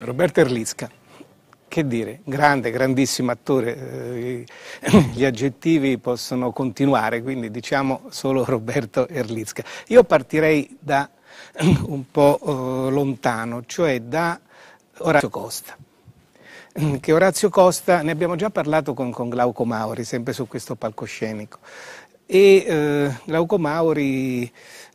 Roberto Erlicca, che dire, grande, grandissimo attore, eh, gli aggettivi possono continuare, quindi diciamo solo Roberto Erlicca. Io partirei da un po' eh, lontano, cioè da Orazio Costa. Che Orazio Costa, ne abbiamo già parlato con, con Glauco Mauri, sempre su questo palcoscenico, e eh, Glauco Mauri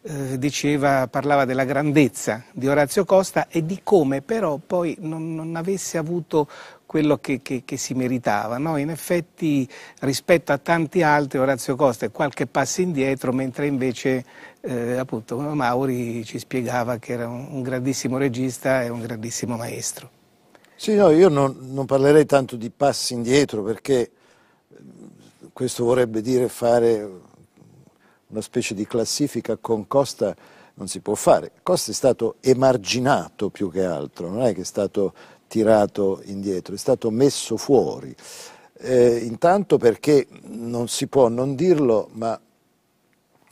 eh, diceva, parlava della grandezza di Orazio Costa e di come però poi non, non avesse avuto quello che, che, che si meritava. No? In effetti rispetto a tanti altri Orazio Costa è qualche passo indietro, mentre invece eh, appunto Mauri ci spiegava che era un, un, grandissimo regista e un grandissimo maestro. Sì, no, io non, non parlerei tanto di passi indietro perché questo vorrebbe dire fare una specie di classifica con Costa non si può fare. Costa è stato emarginato più che altro, non è che è stato tirato indietro, è stato messo fuori. Eh, intanto perché non si può non dirlo, ma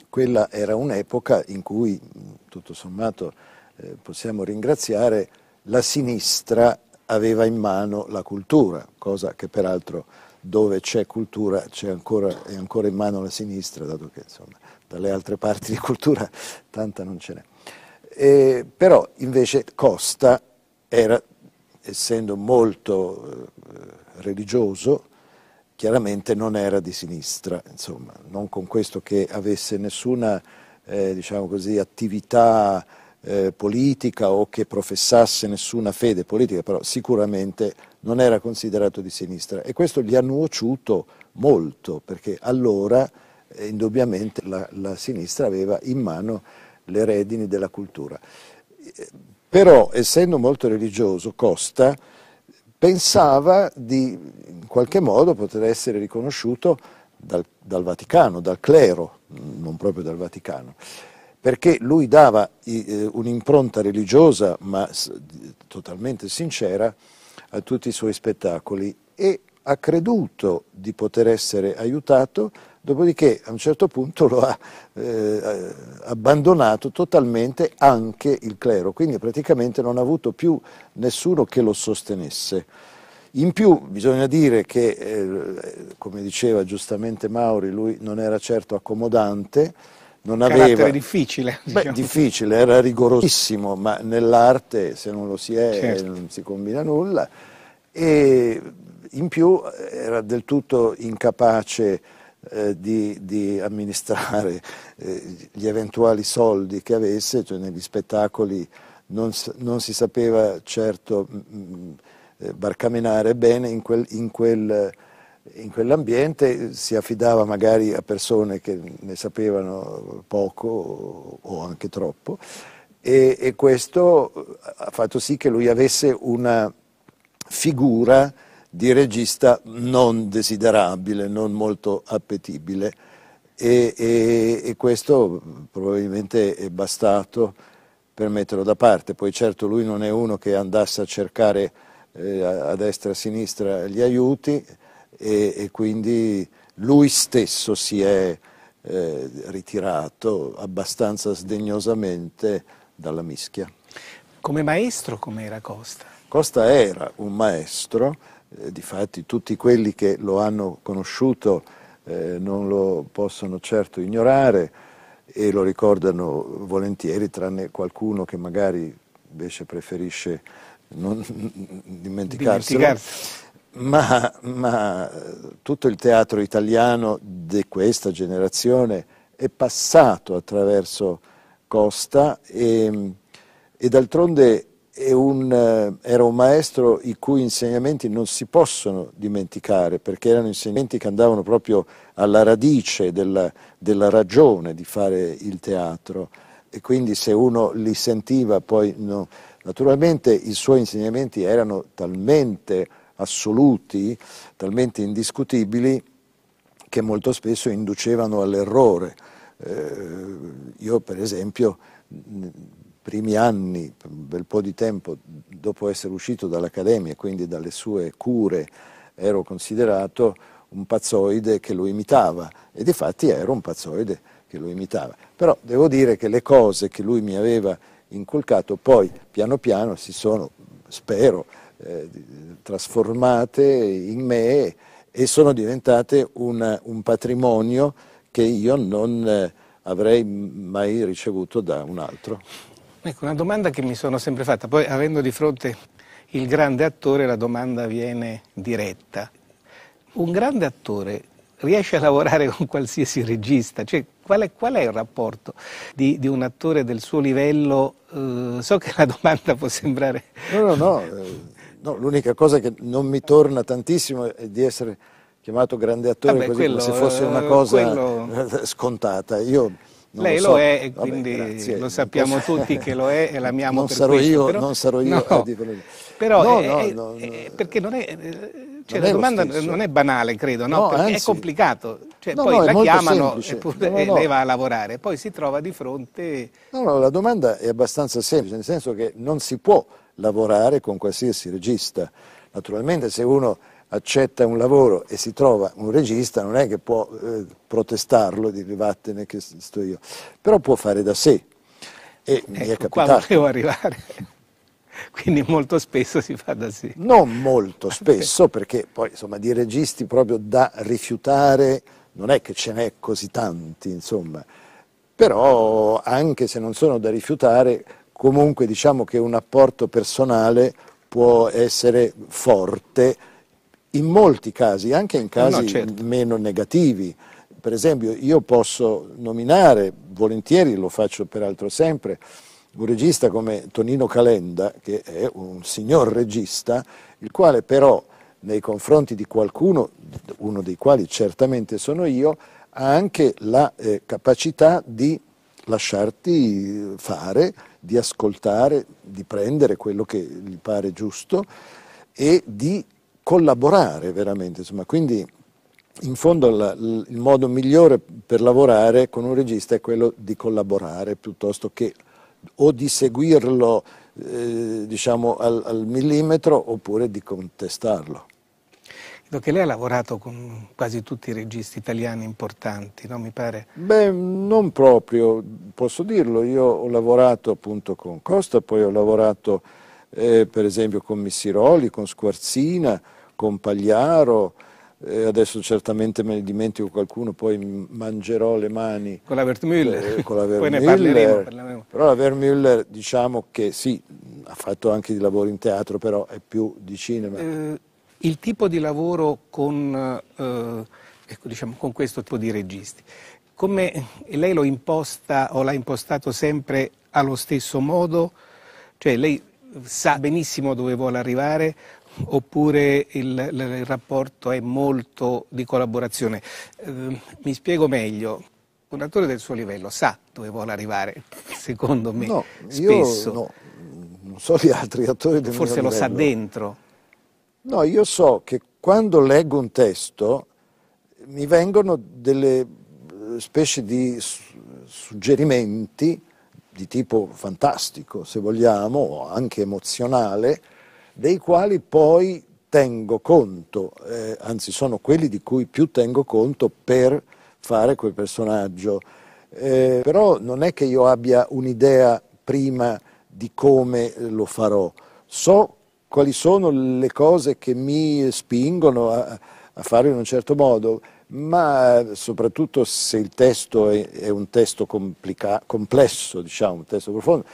quella era un'epoca in cui, tutto sommato, eh, possiamo ringraziare, la sinistra aveva in mano la cultura, cosa che peraltro dove c'è cultura c'è ancora, è ancora in mano la sinistra, dato che insomma, dalle altre parti di cultura tanta non ce n'è. Eh, però invece Costa era, essendo molto eh, religioso, chiaramente non era di sinistra, insomma, non con questo che avesse nessuna eh, diciamo così, attività eh, politica o che professasse nessuna fede politica, però sicuramente non era considerato di sinistra e questo gli ha nuociuto molto perché allora indubbiamente la, la, sinistra aveva in mano le redini della cultura. Però, essendo molto religioso, Costa pensava di in qualche modo poter essere riconosciuto dal, dal Vaticano, dal clero, non proprio dal Vaticano perché lui dava eh, un'impronta religiosa, ma totalmente sincera, a tutti i suoi spettacoli e ha creduto di poter essere aiutato dopodiché a un certo punto lo ha eh, abbandonato totalmente anche il clero, quindi praticamente non ha avuto più nessuno che lo sostenesse. In più bisogna dire che, eh, come diceva giustamente Mauri, lui non era certo accomodante, non aveva... Carattere difficile. Diciamo. Beh, difficile, era rigorosissimo, ma nell'arte se non lo si è certo. non si combina nulla. E in più era del tutto incapace eh, di, di, amministrare eh, gli eventuali soldi che avesse, cioè negli spettacoli non, non si sapeva certo mm, mm, eh, barcamenare bene in, quel, in, quel, in quell'ambiente, si affidava magari a persone che ne sapevano poco o, anche troppo. E, e, questo ha fatto sì che lui avesse una figura di regista non desiderabile, non molto appetibile e, e, e questo probabilmente è bastato per metterlo da parte. Poi certo lui non è uno che andasse a cercare eh, a destra e a sinistra gli aiuti e, e quindi lui stesso si è eh, ritirato abbastanza sdegnosamente dalla mischia. Come maestro com'era Costa? Costa era un maestro eh, difatti tutti quelli che lo hanno conosciuto eh, non lo possono certo ignorare e lo ricordano volentieri, tranne qualcuno che magari invece preferisce non dimenticarsi. Ma, ma, eh, tutto il teatro italiano di questa generazione è passato attraverso Costa e, mm, e d'altronde un, eh, era un maestro i cui insegnamenti non si possono dimenticare, perché erano insegnamenti che andavano proprio alla radice della, della ragione di fare il teatro e quindi se uno li sentiva poi no. Naturalmente i suoi insegnamenti erano talmente assoluti, talmente indiscutibili, che molto spesso inducevano all'errore. Eh, io per esempio primi anni, un bel po' di tempo dopo essere uscito dall'accademia, e quindi dalle sue cure, ero considerato un pazzoide che lo imitava e di fatti ero un pazzoide che lo imitava. Però devo dire che le cose che lui mi aveva inculcato poi piano piano si sono, spero, eh, trasformate in me e sono diventate una, un patrimonio che io non eh, avrei mai ricevuto da un altro. Ecco, una domanda che mi sono sempre fatta, poi avendo di fronte il grande attore la domanda viene diretta. Un grande attore riesce a lavorare con qualsiasi regista? Cioè, qual, è, qual è il rapporto di, di, un attore del suo livello? Uh, so che la domanda può sembrare... No, no, no, eh, no l'unica cosa che non mi torna tantissimo è di essere chiamato grande attore Vabbè, così quello, come se fosse una eh, cosa quello... scontata. Io non Lei lo, so. lo è, Vabbè, quindi grazie. lo sappiamo tutti che lo è e l'amiamo non per sarò questo, io, però... Non sarò io no. a dirlo. Però no, è, eh, no, è, eh, eh, perché non è... Cioè, non la domanda non è banale, credo, no? no è complicato. Cioè, no, poi no, la chiamano e lei va a lavorare, poi si trova di fronte. No, no, la domanda è abbastanza semplice, nel senso che non si può lavorare con qualsiasi regista. Naturalmente se uno accetta un lavoro e si trova un regista, non è che può eh, protestarlo, dire vattene che sto io, però può fare da sé. E ecco, mi è ecco, capitato. Qua volevo arrivare. Quindi molto spesso si fa da sé. Non molto spesso, perché poi insomma di registi proprio da rifiutare non è che ce n'è così tanti, insomma. Però anche se non sono da rifiutare, comunque diciamo che un apporto personale può essere forte in molti casi, anche in casi no, certo. meno negativi. Per esempio io posso nominare, volentieri lo faccio peraltro sempre, un regista come Tonino Calenda, che è un signor regista, il quale però nei confronti di qualcuno, uno dei quali certamente sono io, ha anche la eh, capacità di lasciarti fare, di ascoltare, di prendere quello che gli pare giusto e di collaborare veramente, insomma, quindi in fondo il, il modo migliore per lavorare con un regista è quello di collaborare piuttosto che o di seguirlo eh, diciamo al, al millimetro oppure di contestarlo. Credo che lei ha lavorato con quasi tutti i registi italiani importanti, no? mi pare? Beh, non proprio, posso dirlo. Io ho lavorato appunto con Costa, poi ho lavorato eh, per esempio con Missiroli, con Squarzina, con Pagliaro, eh, adesso certamente me ne dimentico qualcuno, poi mangerò le mani con la Vertmüller, eh, con la Vertmüller. poi ne parleremo, Però la Vertmüller diciamo che sì, ha fatto anche di lavoro in teatro, però è più di cinema. Eh, il tipo di lavoro con, eh, ecco, diciamo, con questo tipo di registi, come lei lo imposta o l'ha impostato sempre allo stesso modo? Cioè lei sa benissimo dove vuole arrivare oppure il, il rapporto è molto di collaborazione. Eh, mi spiego meglio, un attore del suo livello sa dove vuole arrivare, secondo me, no, spesso. no, non so gli altri attori del Forse lo livello. sa dentro. No, io so che quando leggo un testo mi vengono delle eh, specie di suggerimenti di tipo fantastico, se vogliamo, o anche emozionale, dei quali poi tengo conto, eh, anzi sono quelli di cui più tengo conto per fare quel personaggio. Eh, però non è che io abbia un'idea prima di come lo farò, so quali sono le cose che mi spingono a, a farlo in un certo modo ma soprattutto se il testo è, è un testo complesso, diciamo, un testo profondo,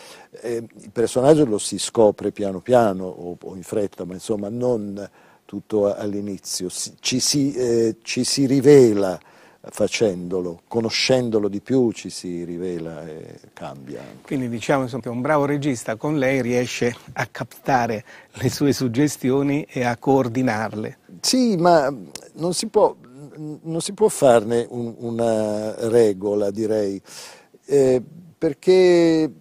eh, il personaggio lo si scopre piano piano o, o in fretta, ma insomma non tutto all'inizio, ci, eh, ci, si rivela facendolo, conoscendolo di più ci si rivela e cambia. Quindi diciamo insomma, che un bravo regista con lei riesce a captare le sue suggestioni e a coordinarle. Sì, ma non si può non si può farne un, una regola, direi, eh, perché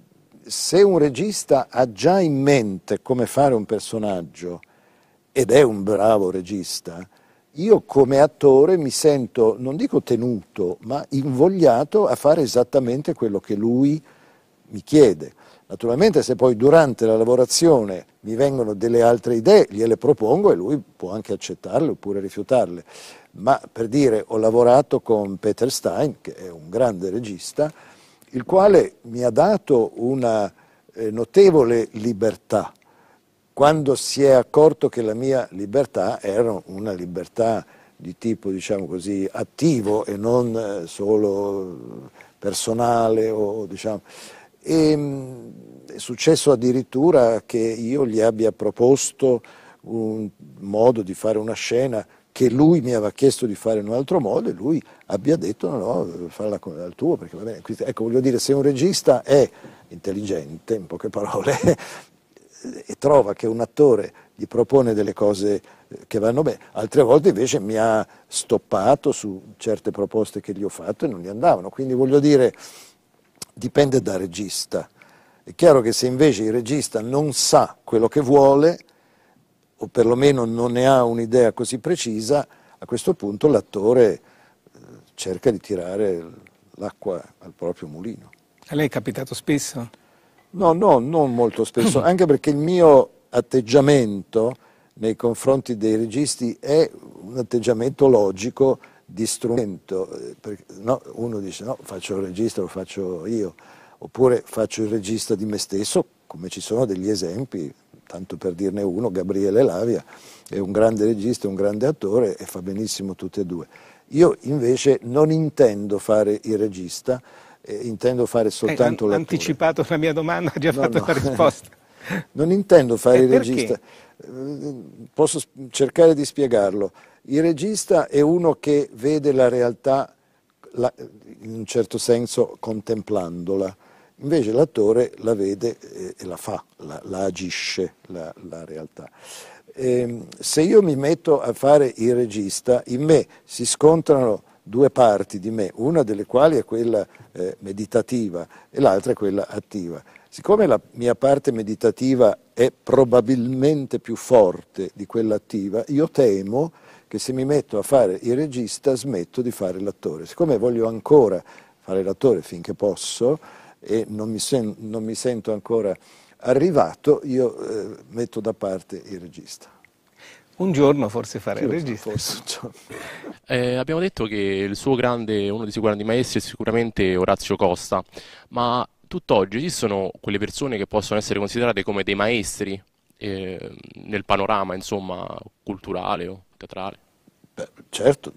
se un regista ha già in mente come fare un personaggio ed è un bravo regista, io come attore mi sento, non dico tenuto, ma invogliato a fare esattamente quello che lui mi chiede. Naturalmente se poi durante la lavorazione mi vengono delle altre idee, gliele propongo e lui può anche accettarle oppure rifiutarle ma per dire ho lavorato con Peter Stein, che è un grande regista, il quale mi ha dato una eh, notevole libertà quando si è accorto che la mia libertà era una libertà di tipo diciamo così, attivo e non eh, solo personale o, diciamo, e, ehm, è successo addirittura che io gli abbia proposto un modo di fare una scena che lui mi aveva chiesto di fare in un altro modo e lui abbia detto no, no, falla al tuo, perché va bene. Quindi, ecco, voglio dire, se un regista è intelligente, in poche parole, e trova che un attore gli propone delle cose eh, che vanno bene, altre volte invece mi ha stoppato su certe proposte che gli ho fatto e non gli andavano. Quindi voglio dire, dipende da regista. È chiaro che se invece il regista non sa quello che vuole, o perlomeno non ne ha un'idea così precisa, a questo punto l'attore eh, cerca di tirare l'acqua al proprio mulino. A lei è capitato spesso? No, no, non molto spesso, anche perché il mio atteggiamento nei confronti dei registi è un atteggiamento logico di strumento. Eh, no, uno dice no, faccio il regista, lo faccio io, oppure faccio il regista di me stesso, come ci sono degli esempi tanto per dirne uno, Gabriele Lavia è un grande regista, un grande attore e fa benissimo tutte e due. Io invece non intendo fare il regista, eh, intendo fare eh, soltanto eh, l'attore. Ho anticipato la mia domanda, ha già no, fatto no. la risposta. non intendo fare eh, il regista. Posso cercare di spiegarlo. Il regista è uno che vede la realtà la, in un certo senso contemplandola Invece l'attore la vede eh, e la fa, la, la agisce la, la realtà. E ehm, se io mi metto a fare il regista, in me si scontrano due parti di me, una delle quali è quella eh, meditativa e l'altra è quella attiva. Siccome la mia parte meditativa è probabilmente più forte di quella attiva, io temo che se mi metto a fare il regista smetto di fare l'attore. Siccome voglio ancora fare l'attore finché posso, e non mi, sen non mi sento ancora arrivato, io eh, metto da parte il regista. Un giorno forse fare il regista. Forse eh, abbiamo detto che grande, uno dei suoi grandi maestri è sicuramente Orazio Costa, ma tutt'oggi esistono quelle persone che possono essere considerate come dei maestri eh, nel panorama insomma, culturale o teatrale? Beh, certo,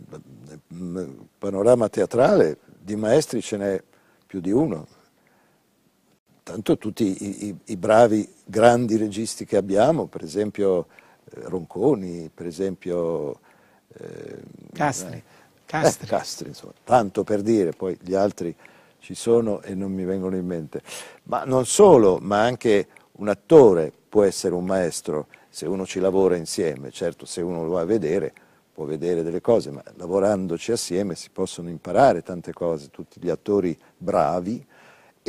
nel panorama teatrale di maestri ce n'è più di uno, tanto tutti i, i, i, bravi grandi registi che abbiamo, per esempio eh, Ronconi, per esempio eh, Castri, eh, Castri. Eh, Castri insomma, tanto per dire, poi gli altri ci sono e non mi vengono in mente. Ma non solo, ma anche un attore può essere un maestro se uno ci lavora insieme, certo se uno lo va a vedere può vedere delle cose, ma lavorandoci assieme si possono imparare tante cose, tutti gli attori bravi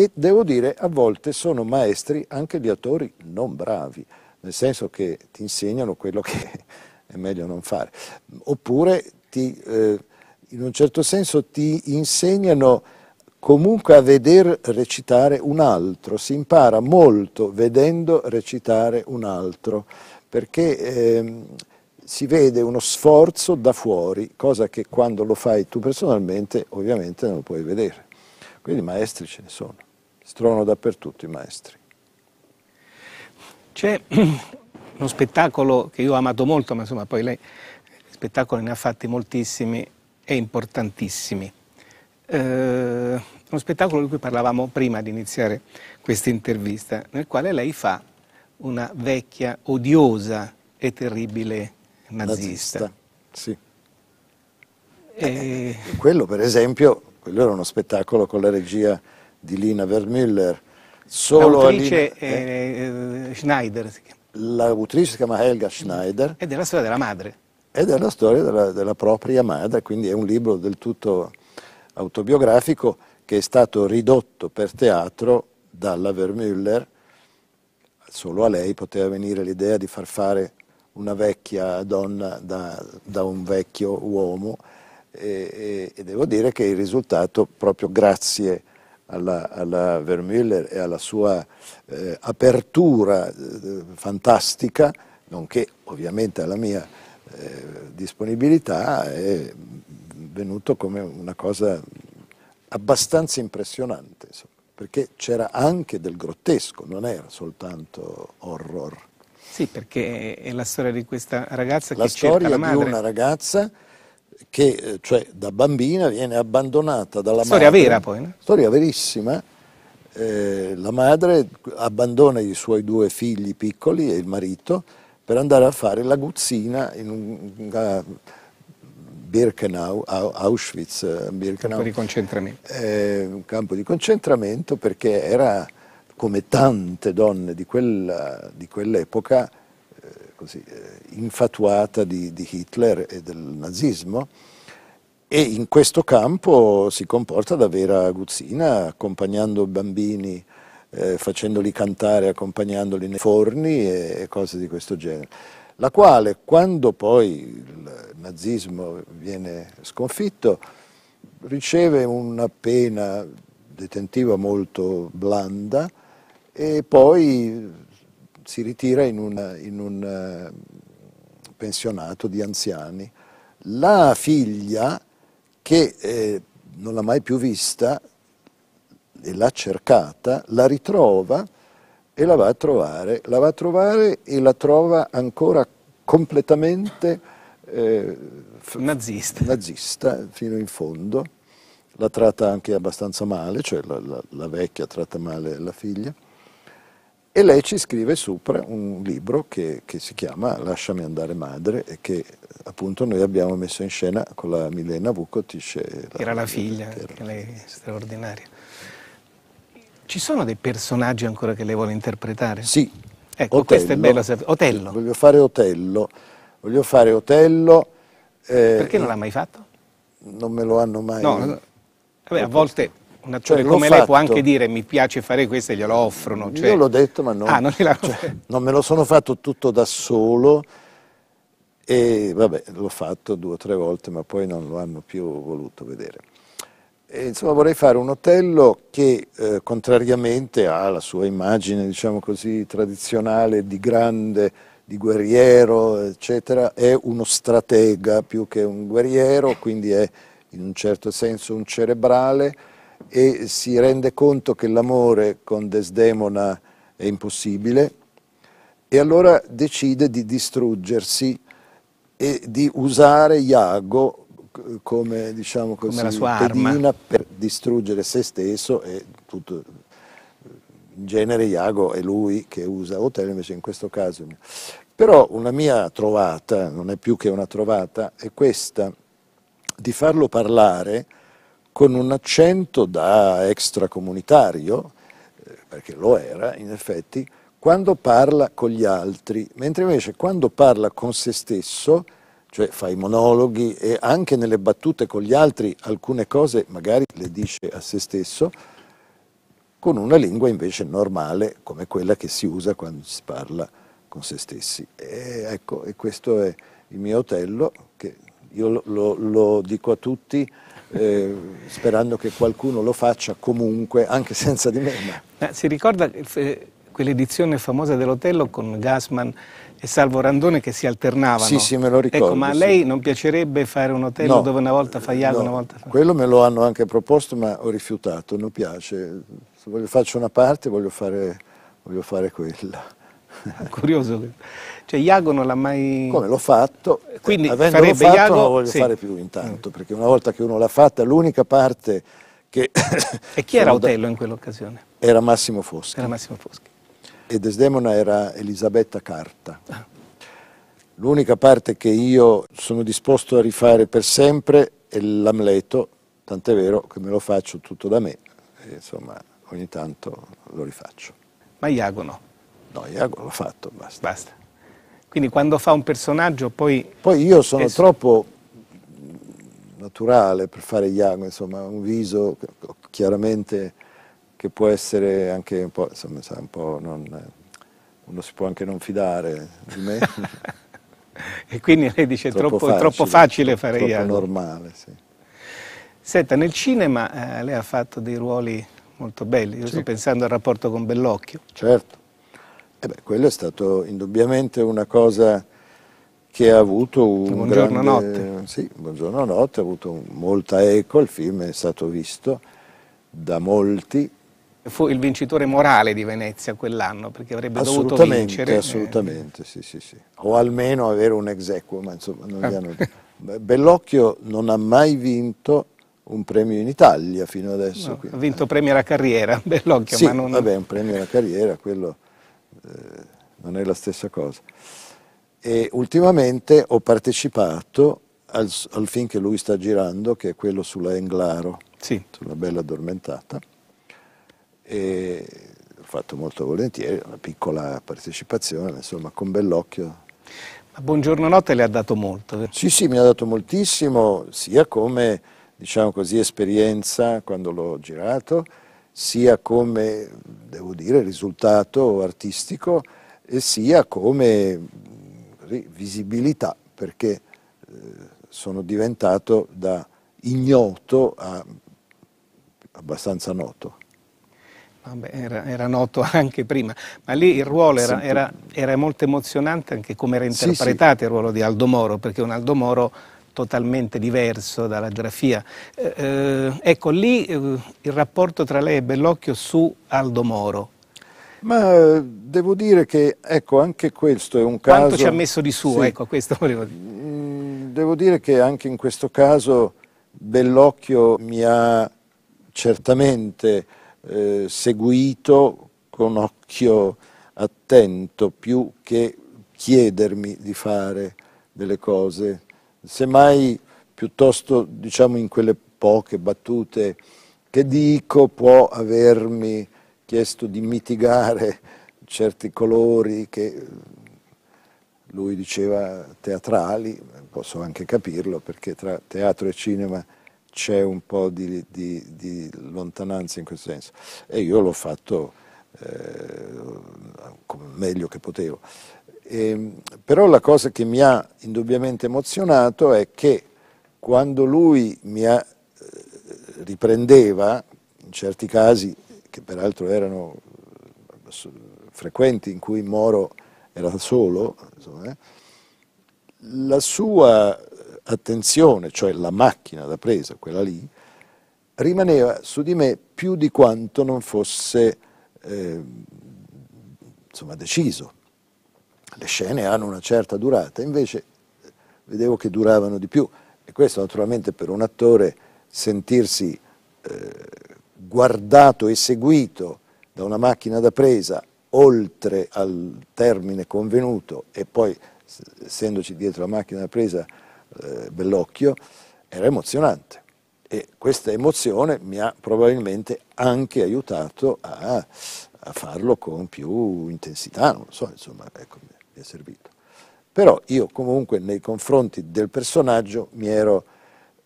e devo dire a volte sono maestri anche gli attori non bravi, nel senso che ti insegnano quello che è meglio non fare, oppure ti, eh, in un certo senso ti insegnano comunque a veder recitare un altro, si impara molto vedendo recitare un altro, perché eh, si vede uno sforzo da fuori, cosa che quando lo fai tu personalmente ovviamente non lo puoi vedere. Quindi maestri ce ne sono si dappertutto i maestri. C'è uno spettacolo che io ho amato molto, ma insomma poi lei spettacoli ne ha fatti moltissimi e importantissimi. Eh, uno spettacolo di cui parlavamo prima di iniziare questa intervista, nel quale lei fa una vecchia, odiosa e terribile nazista. nazista sì. E... Eh, quello per esempio, quello era uno spettacolo con la regia di Lina Vermüller. Solo L'autrice Lina, eh, eh, Schneider. L'autrice si chiama Helga Schneider. Ed è la storia della madre. Ed è la storia della, della propria madre, quindi è un libro del tutto autobiografico che è stato ridotto per teatro dalla Vermüller. Solo a lei poteva venire l'idea di far fare una vecchia donna da, da un vecchio uomo e, e, e, devo dire che il risultato, proprio grazie a alla, alla Vermüller e alla sua eh, apertura eh, fantastica, nonché ovviamente alla mia eh, disponibilità, è venuto come una cosa abbastanza impressionante, insomma, perché c'era anche del grottesco, non era soltanto horror. Sì, perché è la storia di questa ragazza la che cerca la madre. La storia di una ragazza che eh, cioè, da bambina viene abbandonata dalla storia madre. Storia vera poi. No? Storia verissima. Eh, la madre abbandona i suoi due figli piccoli e il marito per andare a fare l'aguzzina guzzina in una Birkenau, Auschwitz, eh, Birkenau, campo di Eh, un campo di concentramento perché era, come tante donne di, quella, di quell'epoca, eh, così, eh, infatuata di, di Hitler e del nazismo e in questo campo si comporta da vera aguzzina accompagnando bambini eh, facendoli cantare, accompagnandoli nei forni e, e, cose di questo genere. La quale, quando poi il nazismo viene sconfitto, riceve una pena detentiva molto blanda e poi si ritira in un, in un eh, pensionato di anziani. La figlia, che eh, non l'ha mai più vista e l'ha cercata, la ritrova e la va a trovare. La va a trovare e la trova ancora completamente eh, nazista. nazista fino in fondo. La tratta anche abbastanza male, cioè la, la, la vecchia tratta male la figlia. E lei ci scrive sopra un libro che, che, si chiama Lasciami andare madre e che appunto noi abbiamo messo in scena con la Milena Vukotic. La era la figlia, che lei è straordinaria. Ci sono dei personaggi ancora che lei vuole interpretare? Sì. Ecco, Otello, questo è bello. Otello. Voglio fare Otello. Voglio fare Otello. Eh, Perché non l'ha mai fatto? Non me lo hanno mai... no. Vabbè, a volte un attore cioè, come lei fatto. può anche dire mi piace fare questo e glielo offrono. Cioè... Io l'ho detto ma non, ah, non, cioè, non me lo sono fatto tutto da solo e vabbè l'ho fatto due o tre volte ma poi non lo hanno più voluto vedere. E, insomma vorrei fare un Otello che eh, contrariamente alla sua immagine diciamo così tradizionale di grande di guerriero, eccetera, è uno stratega più che un guerriero, quindi è in un certo senso un cerebrale, e si rende conto che l'amore con Desdemona è impossibile e allora decide di distruggersi e di usare Iago come, diciamo così, come la sua pedina per distruggere se stesso e tutto. In genere Iago è lui che usa Hotel, invece in questo caso. Però una mia trovata, non è più che una trovata, è questa, di farlo parlare con un accento da extracomunitario, eh, perché lo era in effetti, quando parla con gli altri, mentre invece quando parla con se stesso, cioè fa i monologhi e anche nelle battute con gli altri alcune cose magari le dice a se stesso, con una lingua invece normale come quella che si usa quando si parla con se stessi. E ecco, e questo è il mio otello, che io lo, lo, lo dico a tutti, eh, sperando che qualcuno lo faccia comunque, anche senza di me. Ma... si ricorda quell'edizione famosa dell'Otello con Gassman e Salvo Randone che si alternavano? Sì, sì, me lo ricordo. Ecco, ma a lei sì. non piacerebbe fare un Otello no, dove una volta fa Iago, no, una volta fa... Quello me lo hanno anche proposto, ma ho rifiutato, non piace. Se voglio, faccio una parte, voglio fare, voglio fare quella. curioso. Cioè Iago non l'ha mai... Come l'ho fatto, Quindi eh, avendolo fatto Iago, non lo voglio sì. fare più intanto, perché una volta che uno l'ha fatta l'unica parte che... e chi era Otello da... in quell'occasione? Era Massimo Foschi. Era Massimo Foschi. E Desdemona era Elisabetta Carta. Ah. L'unica parte che io sono disposto a rifare per sempre è l'Amleto, tant'è vero che me lo faccio tutto da me, e, insomma ogni tanto lo rifaccio. Ma Iago no. No, Iago l'ha fatto, basta. Basta. Quindi quando fa un personaggio poi... Poi io sono è... troppo naturale per fare Iago, insomma, un viso chiaramente che può essere anche un po', insomma, un po non, uno si può anche non fidare di me. e quindi lei dice troppo, troppo, facile, troppo facile fare troppo Iago. Troppo normale, sì. Senta, nel cinema eh, lei ha fatto dei ruoli molto belli, io sì. sto pensando al rapporto con Bellocchio. Certo. Eh beh, quello è stato indubbiamente una cosa che ha avuto un buongiorno grande, notte. Sì, buongiorno notte, ha avuto molta eco, il film è stato visto da molti. Fu il vincitore morale di Venezia quell'anno, perché avrebbe dovuto vincere. Assolutamente, sì, sì, sì. O almeno avere un ex equo, ma insomma non gli ah. hanno... Bellocchio non ha mai vinto un premio in Italia fino adesso. No, ha vinto eh. premio alla carriera, Bellocchio, sì, ma non... vabbè, un premio alla carriera, quello eh, non è la stessa cosa. E ultimamente ho partecipato al, al, film che lui sta girando, che è quello sulla Englaro, sì. sulla Bella Addormentata, e l'ho fatto molto volentieri, una piccola partecipazione, insomma, con bell'occhio. Ma Buongiorno Notte le ha dato molto? Vero? Eh? Sì, sì, mi ha dato moltissimo, sia come, diciamo così, esperienza quando l'ho girato, sia come, devo dire, risultato artistico e sia come visibilità, perché eh, sono diventato da ignoto a abbastanza noto. Vabbè, era, era, noto anche prima, ma lì il ruolo era, era, era molto emozionante anche come era interpretato sì, sì. il ruolo di Aldo Moro, perché un Aldo Moro totalmente diverso dalla grafia. Eh, eh ecco, lì eh, il rapporto tra lei e Bellocchio su Aldo Moro. Ma eh, devo dire che ecco, anche questo è un caso... Quanto ci ha messo di suo, sì. ecco, questo volevo dire. Mm, devo dire che anche in questo caso Bellocchio mi ha certamente eh, seguito con occhio attento più che chiedermi di fare delle cose semmai piuttosto diciamo in quelle poche battute che dico può avermi chiesto di mitigare certi colori che lui diceva teatrali, posso anche capirlo perché tra teatro e cinema c'è un po' di, di, di, lontananza in quel senso e io l'ho fatto eh, meglio che potevo. Eh, però la cosa che mi ha indubbiamente emozionato è che quando lui mi ha, eh, riprendeva, in certi casi, che peraltro erano eh, frequenti, in cui Moro era solo, insomma, eh, la sua eh, attenzione, cioè la macchina da presa, quella lì, rimaneva su di me più di quanto non fosse eh, insomma, deciso le scene hanno una certa durata, invece vedevo che duravano di più e questo naturalmente per un attore sentirsi eh, guardato e seguito da una macchina da presa oltre al termine convenuto e poi essendoci dietro la macchina da presa eh, Bellocchio era emozionante e questa emozione mi ha probabilmente anche aiutato a, a farlo con più intensità, non lo so, insomma, ecco mi è servito. Però io comunque nei confronti del personaggio mi ero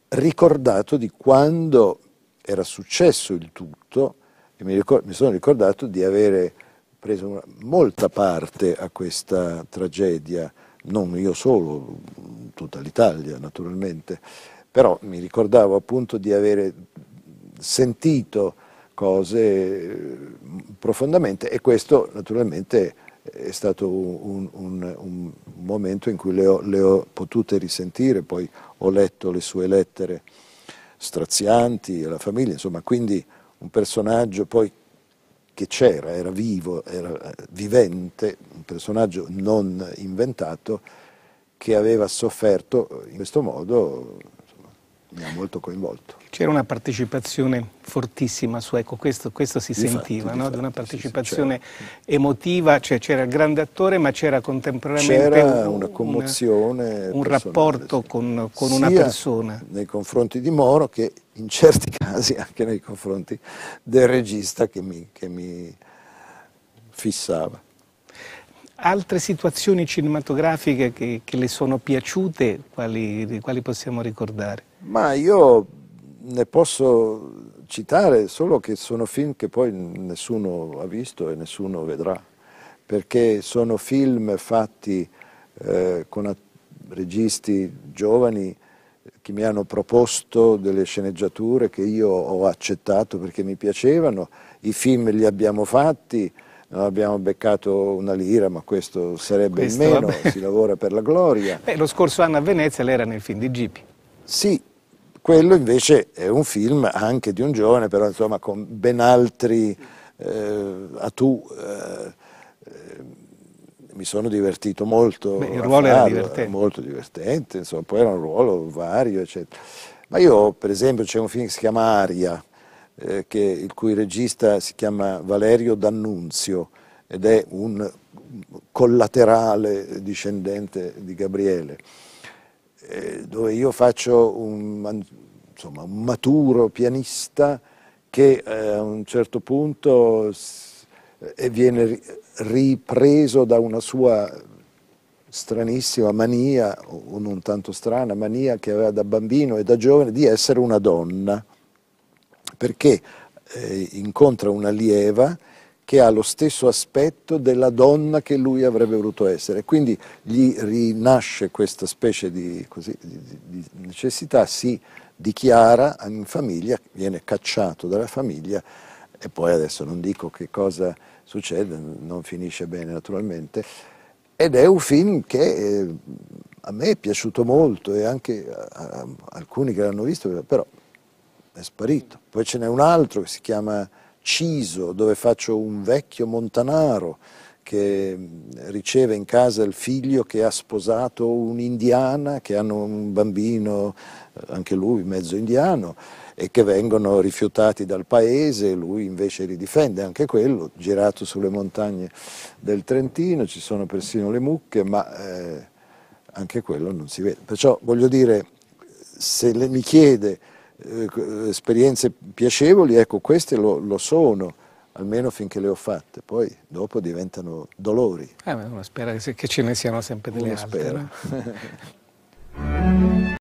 ricordato di quando era successo il tutto e mi, mi sono ricordato di avere preso una, molta parte a questa tragedia, non io solo, tutta l'Italia naturalmente, però mi ricordavo appunto di avere sentito cose eh, profondamente e questo naturalmente è stato un, un, un momento in cui le ho, le ho, potute risentire, poi ho letto le sue lettere strazianti e la famiglia, insomma, quindi un personaggio poi che c'era, era vivo, era eh, vivente, un personaggio non inventato che aveva sofferto in questo modo mi ha molto coinvolto. C'era una partecipazione fortissima su Ecco, questo, questo si difatti, sentiva, difatti, no? di una partecipazione sì, certo. emotiva, cioè c'era il grande attore ma c'era contemporaneamente c'era una commozione un, un rapporto sì. con, con una persona. nei confronti di Moro che in certi casi anche nei confronti del regista che mi, che mi fissava. Altre situazioni cinematografiche che, che le sono piaciute, quali, quali possiamo ricordare? Ma io ne posso citare solo che sono film che poi nessuno ha visto e nessuno vedrà, perché sono film fatti eh, con registi giovani eh, che mi hanno proposto delle sceneggiature che io ho accettato perché mi piacevano, i film li abbiamo fatti, non abbiamo beccato una lira, ma questo sarebbe questo, il meno, vabbè. si lavora per la gloria. Beh, lo scorso anno a Venezia lei era nel film di Gipi. Sì, quello invece è un film anche di un giovane, però insomma con ben altri eh, attu. Eh, eh, mi sono divertito molto. Beh, il ruolo farlo, era divertente. Eh, molto divertente, insomma, poi era un ruolo vario, eccetera. Ma io, per esempio, c'è un film che si chiama Aria, eh, che, il cui regista si chiama Valerio D'Annunzio ed è un collaterale discendente di Gabriele, eh, dove io faccio un, insomma, un maturo pianista che eh, a un certo punto eh, viene ripreso da una sua stranissima mania, o non tanto strana, mania che aveva da bambino e da giovane di essere una donna perché eh, incontra una lieva che ha lo stesso aspetto della donna che lui avrebbe voluto essere. Quindi gli rinasce questa specie di, così, di, di necessità, si dichiara in famiglia, viene cacciato dalla famiglia e poi adesso non dico che cosa succede, non finisce bene naturalmente. Ed è un film che eh, a me è piaciuto molto e anche a, a alcuni che l'hanno visto, però è sparito. Poi ce n'è un altro che si chiama Ciso, dove faccio un vecchio montanaro che mm, riceve in casa il figlio che ha sposato un'indiana, che hanno un bambino, eh, anche lui mezzo indiano, e che vengono rifiutati dal paese, lui invece li difende, anche quello, girato sulle montagne del Trentino, ci sono persino le mucche, ma eh, anche quello non si vede. Perciò voglio dire, se mi chiede eh, esperienze piacevoli, ecco queste lo, lo, sono, almeno finché le ho fatte, poi dopo diventano dolori. Eh, uno spera che ce ne siano sempre delle uno altre.